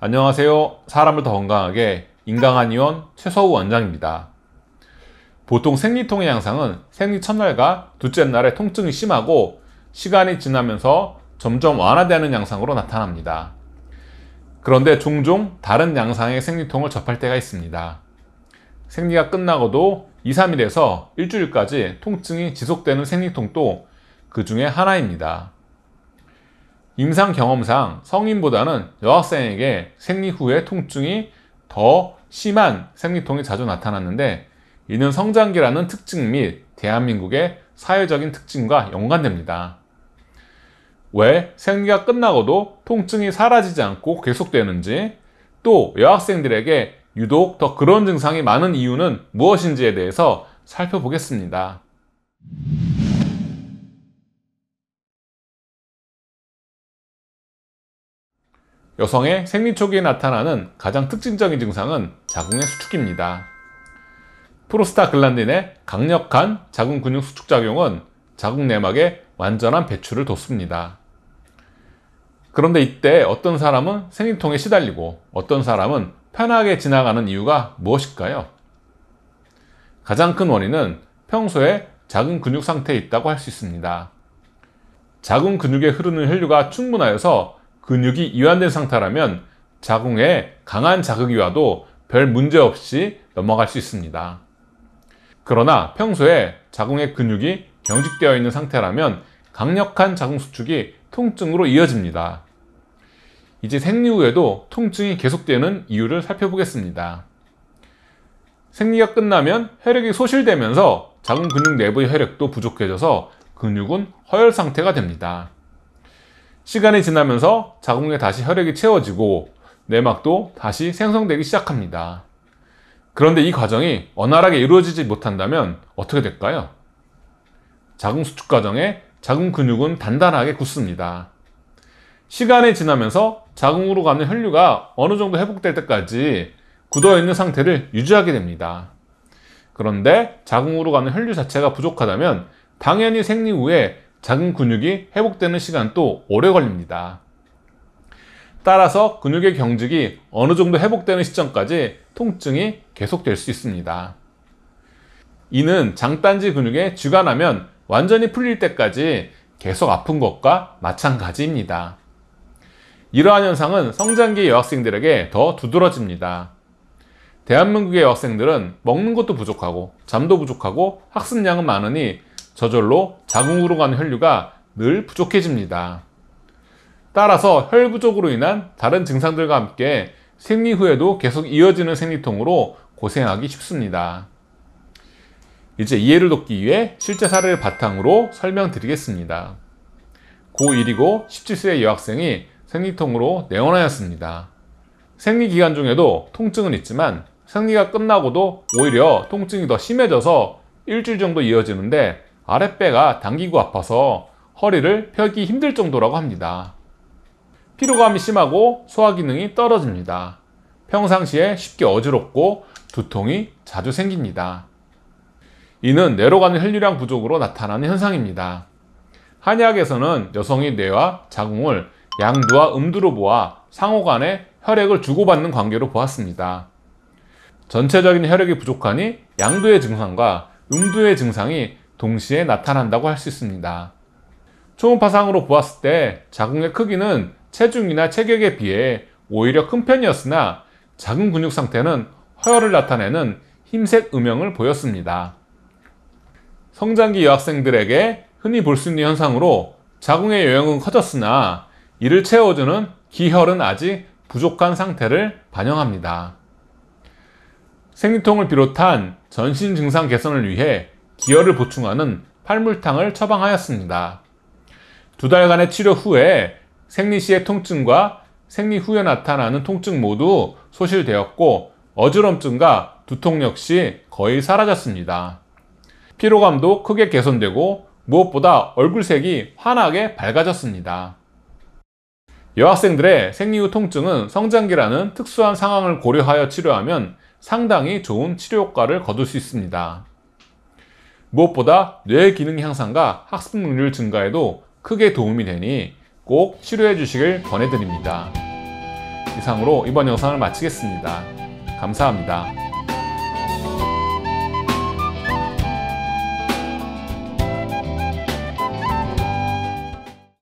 안녕하세요. 사람을 더 건강하게 인강한 의원 최서우 원장입니다. 보통 생리통의 양상은 생리 첫날과 둘째 날에 통증이 심하고 시간이 지나면서 점점 완화되는 양상으로 나타납니다. 그런데 종종 다른 양상의 생리통을 접할 때가 있습니다. 생리가 끝나고도 2, 3일에서 일주일까지 통증이 지속되는 생리통도 그 중에 하나입니다. 임상 경험상 성인보다는 여학생에게 생리 후에 통증이 더 심한 생리통이 자주 나타났는데 이는 성장기라는 특징 및 대한민국의 사회적인 특징과 연관됩니다. 왜 생리가 끝나고도 통증이 사라지지 않고 계속되는지 또 여학생들에게 유독 더 그런 증상이 많은 이유는 무엇인지에 대해서 살펴보겠습니다. 여성의 생리 초기에 나타나는 가장 특징적인 증상은 자궁의 수축입니다. 프로스타글란딘의 강력한 자궁 근육 수축 작용은 자궁 내막에 완전한 배출을 돕습니다. 그런데 이때 어떤 사람은 생리통에 시달리고 어떤 사람은 편하게 지나가는 이유가 무엇일까요? 가장 큰 원인은 평소에 자궁 근육 상태에 있다고 할 수 있습니다. 자궁 근육에 흐르는 혈류가 충분하여서 근육이 이완된 상태라면 자궁에 강한 자극이 와도 별 문제 없이 넘어갈 수 있습니다. 그러나 평소에 자궁의 근육이 경직되어 있는 상태라면 강력한 자궁 수축이 통증으로 이어집니다. 이제 생리 후에도 통증이 계속되는 이유를 살펴보겠습니다. 생리가 끝나면 혈액이 소실되면서 자궁 근육 내부의 혈액도 부족해져서 근육은 허혈 상태가 됩니다. 시간이 지나면서 자궁에 다시 혈액이 채워지고 내막도 다시 생성되기 시작합니다. 그런데 이 과정이 원활하게 이루어지지 못한다면 어떻게 될까요? 자궁 수축 과정에 자궁 근육은 단단하게 굳습니다. 시간이 지나면서 자궁으로 가는 혈류가 어느 정도 회복될 때까지 굳어있는 상태를 유지하게 됩니다. 그런데 자궁으로 가는 혈류 자체가 부족하다면 당연히 생리 후에 작은 근육이 회복되는 시간도 오래 걸립니다. 따라서 근육의 경직이 어느 정도 회복되는 시점까지 통증이 계속될 수 있습니다. 이는 장단지 근육에 쥐가 나면 완전히 풀릴 때까지 계속 아픈 것과 마찬가지입니다. 이러한 현상은 성장기 여학생들에게 더 두드러집니다. 대한민국의 여학생들은 먹는 것도 부족하고 잠도 부족하고 학습량은 많으니 저절로 자궁으로 가는 혈류가 늘 부족해집니다. 따라서 혈 부족으로 인한 다른 증상들과 함께 생리 후에도 계속 이어지는 생리통으로 고생하기 쉽습니다. 이제 이해를 돕기 위해 실제 사례를 바탕으로 설명드리겠습니다. 고1이고 17세 여학생이 생리통으로 내원하였습니다. 생리기간 중에도 통증은 있지만 생리가 끝나고도 오히려 통증이 더 심해져서 일주일 정도 이어지는데 아랫배가 당기고 아파서 허리를 펴기 힘들 정도라고 합니다. 피로감이 심하고 소화 기능이 떨어집니다. 평상시에 쉽게 어지럽고 두통이 자주 생깁니다. 이는 내로가는 혈류량 부족으로 나타나는 현상입니다. 한의학에서는 여성이 뇌와 자궁을 양두와 음두로 보아 상호 간에 혈액을 주고받는 관계로 보았습니다. 전체적인 혈액이 부족하니 양두의 증상과 음두의 증상이 동시에 나타난다고 할 수 있습니다. 초음파상으로 보았을 때 자궁의 크기는 체중이나 체격에 비해 오히려 큰 편이었으나 작은 근육 상태는 허혈을 나타내는 흰색 음영을 보였습니다. 성장기 여학생들에게 흔히 볼 수 있는 현상으로 자궁의 여형은 커졌으나 이를 채워주는 기혈은 아직 부족한 상태를 반영합니다. 생리통을 비롯한 전신 증상 개선을 위해 기혈을 보충하는 팔물탕을 처방하였습니다. 두 달간의 치료 후에 생리 시의 통증과 생리 후에 나타나는 통증 모두 소실되었고 어지럼증과 두통 역시 거의 사라졌습니다. 피로감도 크게 개선되고 무엇보다 얼굴색이 환하게 밝아졌습니다. 여학생들의 생리 후 통증은 성장기라는 특수한 상황을 고려하여 치료하면 상당히 좋은 치료 효과를 거둘 수 있습니다. 무엇보다 뇌 기능 향상과 학습 능률 증가에도 크게 도움이 되니 꼭치료해 주시길 권해드립니다. 이상으로 이번 영상을 마치겠습니다. 감사합니다.